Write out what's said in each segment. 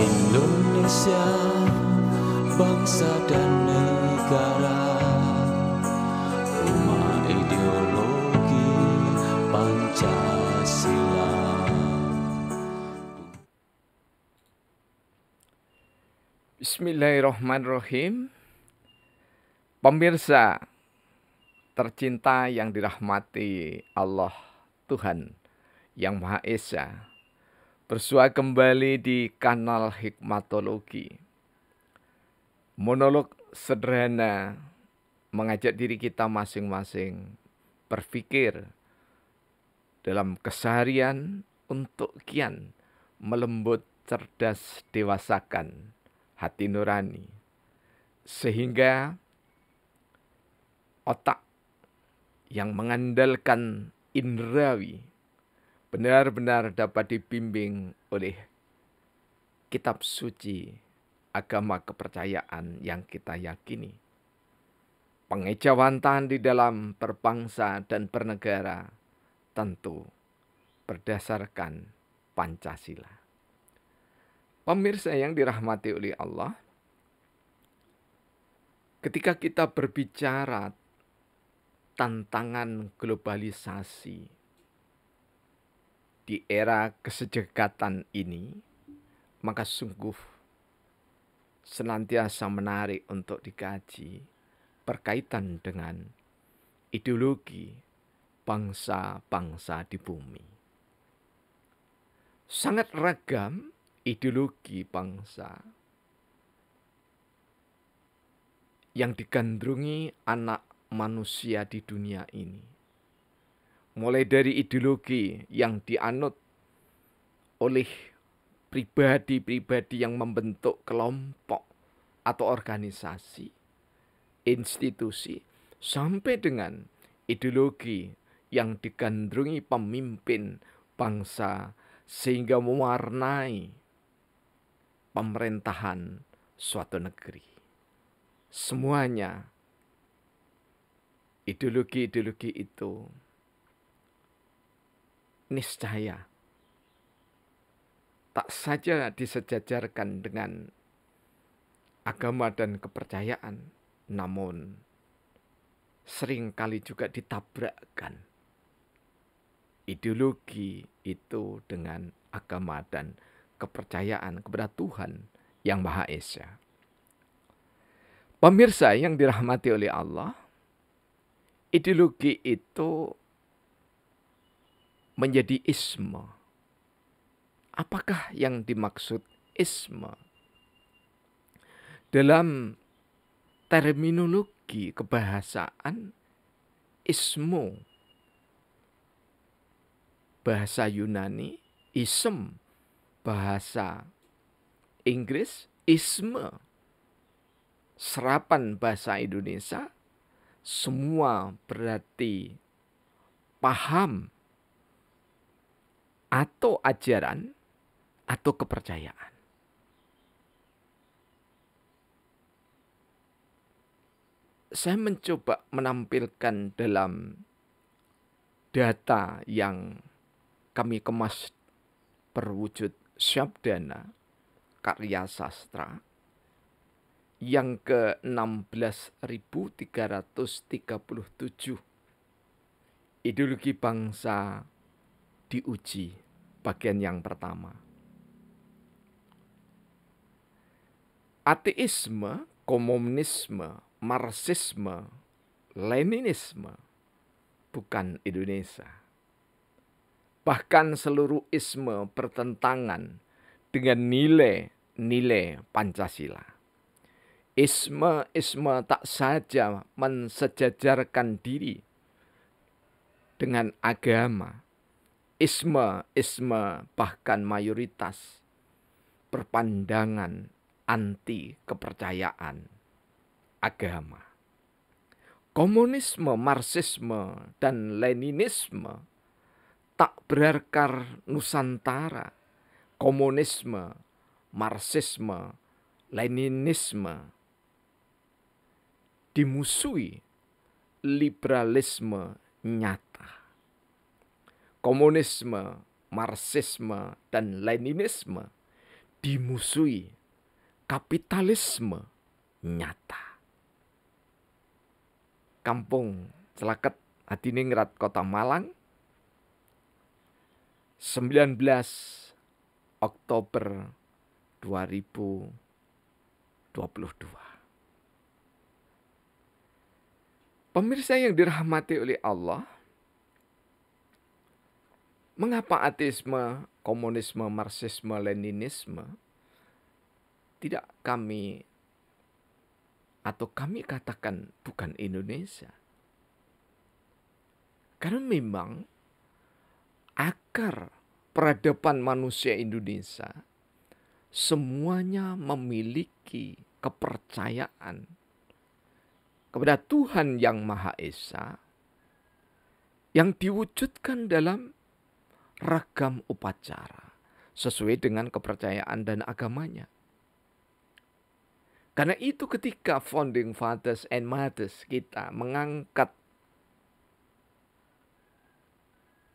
Indonesia bangsa dan negara rumah ideologi Pancasila Bismillahirrahmanirrahim Pemirsa tercinta yang dirahmati Allah Tuhan yang Maha Esa Bersua kembali di kanal Hikmatologi. Monolog sederhana mengajak diri kita masing-masing berpikir dalam keseharian untuk kian melembut cerdas dewasakan hati nurani. Sehingga otak yang mengandalkan indrawi benar-benar dapat dibimbing oleh kitab suci agama kepercayaan yang kita yakini. Pengejawantahan di dalam berbangsa dan bernegara tentu berdasarkan Pancasila. Pemirsa yang dirahmati oleh Allah, ketika kita berbicara tantangan globalisasi di era kesejekatan ini, maka sungguh senantiasa menarik untuk dikaji berkaitan dengan ideologi bangsa-bangsa di bumi. Sangat ragam ideologi bangsa yang digandrungi anak manusia di dunia ini mulai dari ideologi yang dianut oleh pribadi-pribadi yang membentuk kelompok atau organisasi, institusi, sampai dengan ideologi yang digandrungi pemimpin bangsa sehingga mewarnai pemerintahan suatu negeri. Semuanya ideologi-ideologi itu niscaya tak saja disejajarkan dengan agama dan kepercayaan, namun seringkali juga ditabrakkan ideologi itu dengan agama dan kepercayaan kepada Tuhan yang Maha Esa. Pemirsa yang dirahmati oleh Allah, ideologi itu menjadi isma. Apakah yang dimaksud isma Dalam terminologi kebahasaan, ismu bahasa Yunani, ism bahasa Inggris, isme serapan bahasa Indonesia, semua berarti paham atau ajaran atau kepercayaan. Saya mencoba menampilkan dalam data yang kami kemas perwujud Syabdana karya sastra yang ke 16.337 ideologi bangsa diuji bagian yang pertama. Ateisme, komunisme, marxisme, leninisme bukan Indonesia. Bahkan seluruh isme bertentangan dengan nilai-nilai Pancasila. Isme-isme tak saja mensejajarkan diri dengan agama, isme-isme bahkan mayoritas perpandangan anti kepercayaan agama. Komunisme, Marxisme, dan Leninisme tak berakar Nusantara. Komunisme, Marxisme, Leninisme dimusuhi liberalisme nyata komunisme, marxisme, dan leninisme dimusuhi kapitalisme nyata. Kampung Celaket, Adiningrat Kota Malang, 19 Oktober 2022. Pemirsa yang dirahmati oleh Allah, Mengapa ateisme, komunisme, marxisme, leninisme tidak kami atau kami katakan bukan Indonesia? Karena memang akar peradaban manusia Indonesia semuanya memiliki kepercayaan kepada Tuhan yang Maha Esa yang diwujudkan dalam ragam upacara sesuai dengan kepercayaan dan agamanya. Karena itu ketika founding fathers and mothers kita mengangkat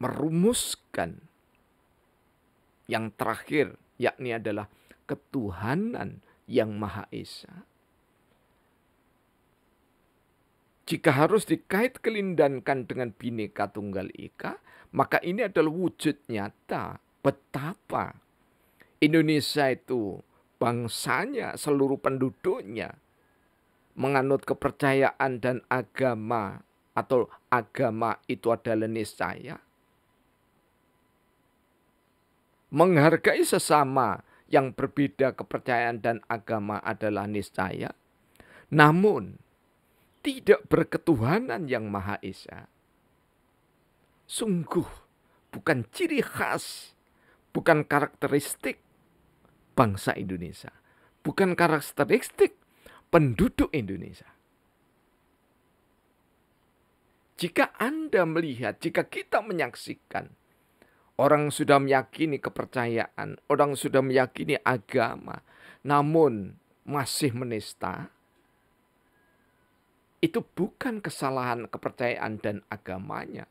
merumuskan yang terakhir yakni adalah ketuhanan yang Maha Esa. Jika harus dikait kelindankan dengan bineka tunggal ika, maka ini adalah wujud nyata betapa Indonesia itu bangsanya, seluruh penduduknya menganut kepercayaan dan agama atau agama itu adalah niscaya. Menghargai sesama yang berbeda kepercayaan dan agama adalah niscaya. Namun, tidak berketuhanan yang Maha Esa sungguh bukan ciri khas, bukan karakteristik bangsa Indonesia, bukan karakteristik penduduk Indonesia. Jika Anda melihat, jika kita menyaksikan orang sudah meyakini kepercayaan, orang sudah meyakini agama, namun masih menista, itu bukan kesalahan kepercayaan dan agamanya,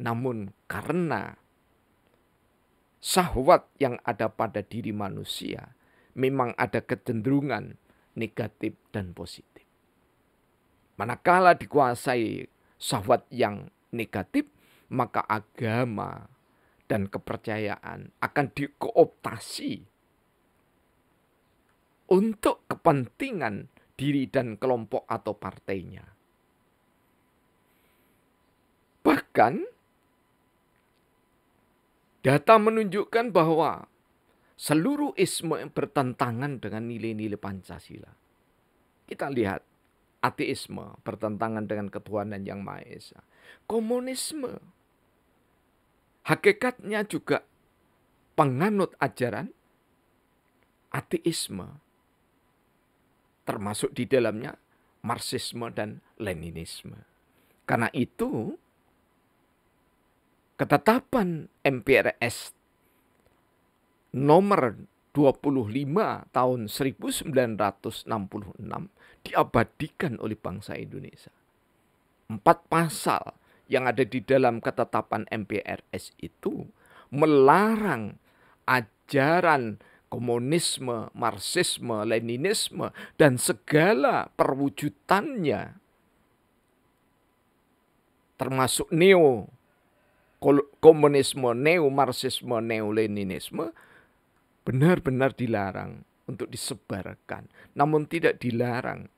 namun karena sahwat yang ada pada diri manusia memang ada kecenderungan negatif dan positif. Manakala dikuasai sahwat yang negatif, maka agama dan kepercayaan akan dikooptasi untuk kepentingan diri dan kelompok atau partainya. Bahkan Data menunjukkan bahwa seluruh isme yang bertentangan dengan nilai-nilai Pancasila. Kita lihat ateisme bertentangan dengan ketuhanan yang Maha Esa. Komunisme hakikatnya juga penganut ajaran ateisme termasuk di dalamnya marxisme dan leninisme. Karena itu ketetapan MPRS nomor 25 tahun 1966 diabadikan oleh bangsa Indonesia. Empat pasal yang ada di dalam ketetapan MPRS itu melarang ajaran komunisme, marxisme, leninisme dan segala perwujudannya termasuk neo komunisme, neo-marxisme, neo-leninisme benar-benar dilarang untuk disebarkan, namun tidak dilarang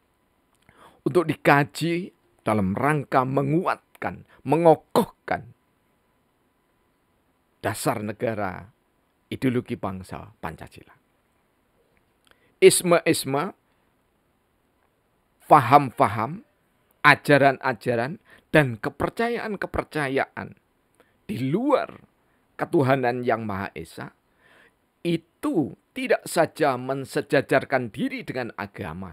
untuk dikaji dalam rangka menguatkan, mengokohkan dasar negara ideologi bangsa Pancasila. Isma isma, faham-faham, ajaran-ajaran, dan kepercayaan-kepercayaan di luar ketuhanan yang Maha Esa itu tidak saja mensejajarkan diri dengan agama.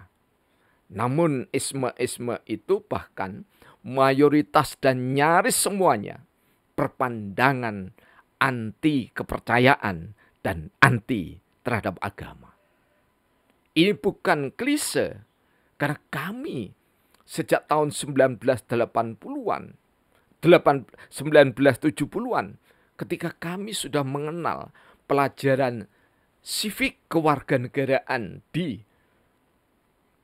Namun isme-isme itu bahkan mayoritas dan nyaris semuanya perpandangan anti kepercayaan dan anti terhadap agama. Ini bukan klise karena kami sejak tahun 1980-an 1970-an ketika kami sudah mengenal pelajaran sifik kewarganegaraan di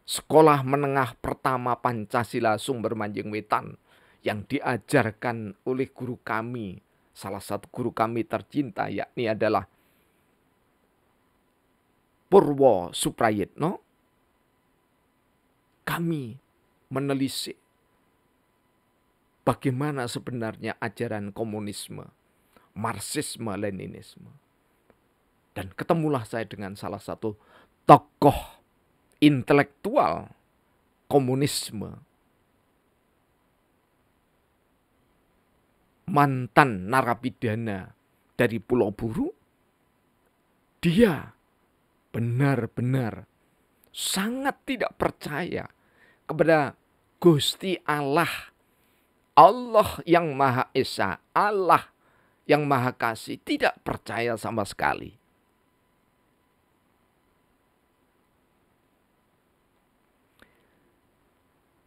sekolah menengah pertama Pancasila Sumber Manjing Wetan yang diajarkan oleh guru kami, salah satu guru kami tercinta yakni adalah Purwo Suprayitno. Kami menelisik bagaimana sebenarnya ajaran komunisme, marxisme, leninisme. Dan ketemulah saya dengan salah satu tokoh intelektual komunisme. Mantan narapidana dari Pulau Buru, dia benar-benar sangat tidak percaya kepada Gusti Allah Allah yang Maha Esa, Allah yang Maha Kasih tidak percaya sama sekali.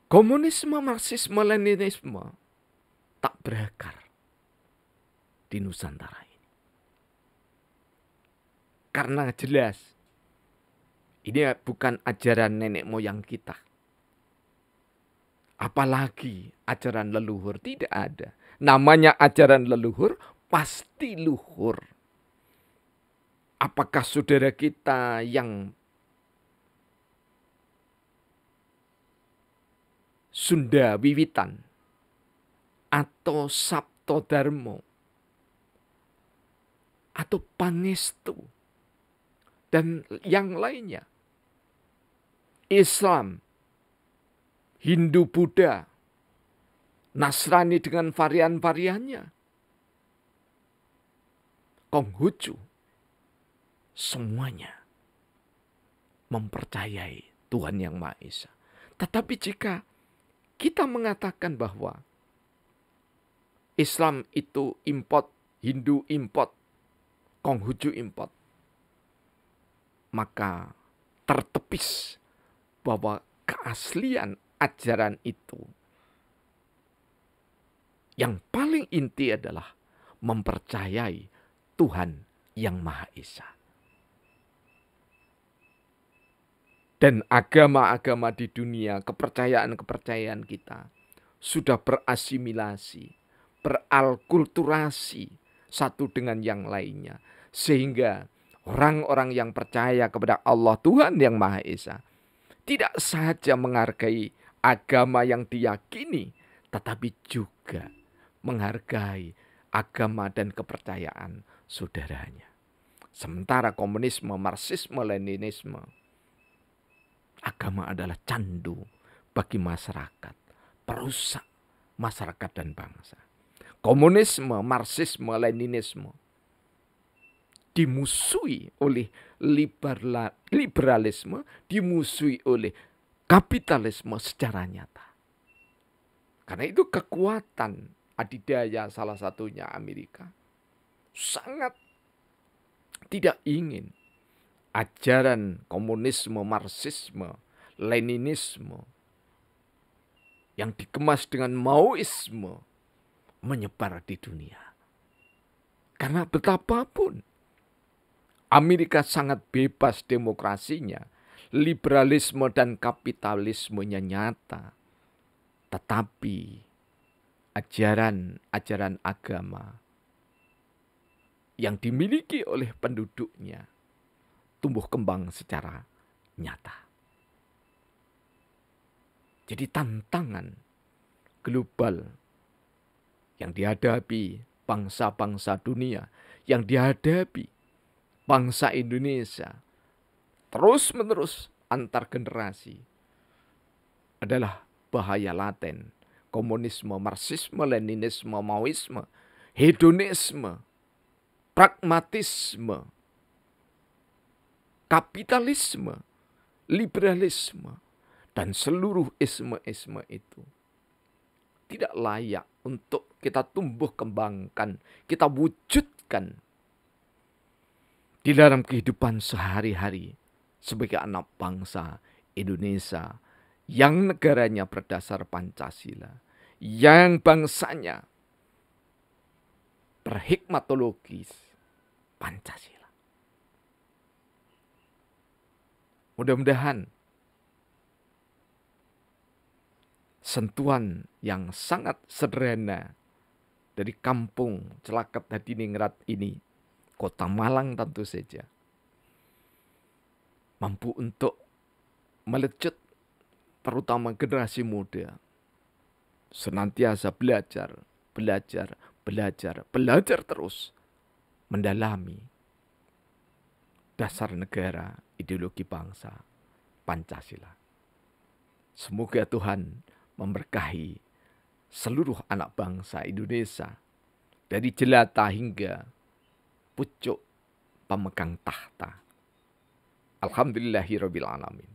Komunisme, Marxisme, Leninisme tak berakar di Nusantara ini. Karena jelas ini bukan ajaran nenek moyang kita. Apalagi ajaran leluhur tidak ada. Namanya ajaran leluhur pasti luhur. Apakah saudara kita yang Sunda Wiwitan atau Sabto Darmo atau Pangestu dan yang lainnya. Islam Hindu Buddha, Nasrani dengan varian-variannya, Konghucu, semuanya mempercayai Tuhan Yang Maha Esa. Tetapi jika kita mengatakan bahwa Islam itu import, Hindu import, Konghucu import, maka tertepis bahwa keaslian ajaran itu. Yang paling inti adalah mempercayai Tuhan yang Maha Esa. Dan agama-agama di dunia, kepercayaan-kepercayaan kita sudah berasimilasi, beralkulturasi satu dengan yang lainnya. Sehingga orang-orang yang percaya kepada Allah Tuhan yang Maha Esa tidak saja menghargai agama yang diyakini, tetapi juga menghargai agama dan kepercayaan saudaranya. Sementara komunisme, marxisme, leninisme, agama adalah candu bagi masyarakat, perusak masyarakat dan bangsa. Komunisme, marxisme, leninisme dimusuhi oleh liberalisme, dimusuhi oleh kapitalisme secara nyata. Karena itu kekuatan adidaya salah satunya Amerika sangat tidak ingin ajaran komunisme, marxisme, leninisme yang dikemas dengan maoisme menyebar di dunia. Karena betapapun Amerika sangat bebas demokrasinya, liberalisme dan kapitalismenya nyata. Tetapi ajaran-ajaran agama yang dimiliki oleh penduduknya tumbuh kembang secara nyata. Jadi tantangan global yang dihadapi bangsa-bangsa dunia, yang dihadapi bangsa Indonesia terus-menerus antar generasi adalah bahaya laten. Komunisme, Marxisme, Leninisme, Maoisme, hedonisme, pragmatisme, kapitalisme, liberalisme, dan seluruh isme-isme itu tidak layak untuk kita tumbuh kembangkan, kita wujudkan di dalam kehidupan sehari-hari sebagai anak bangsa Indonesia yang negaranya berdasar Pancasila, yang bangsanya berhikmatologis Pancasila. Mudah-mudahan sentuhan yang sangat sederhana dari kampung Celakat Hadiningrat ini, kota Malang tentu saja, mampu untuk melecut terutama generasi muda. Senantiasa belajar, belajar, belajar, belajar terus. Mendalami dasar negara, ideologi bangsa, Pancasila. Semoga Tuhan memberkahi seluruh anak bangsa Indonesia dari jelata hingga pucuk pemegang tahta. Alhamdulillahirabbil alamin.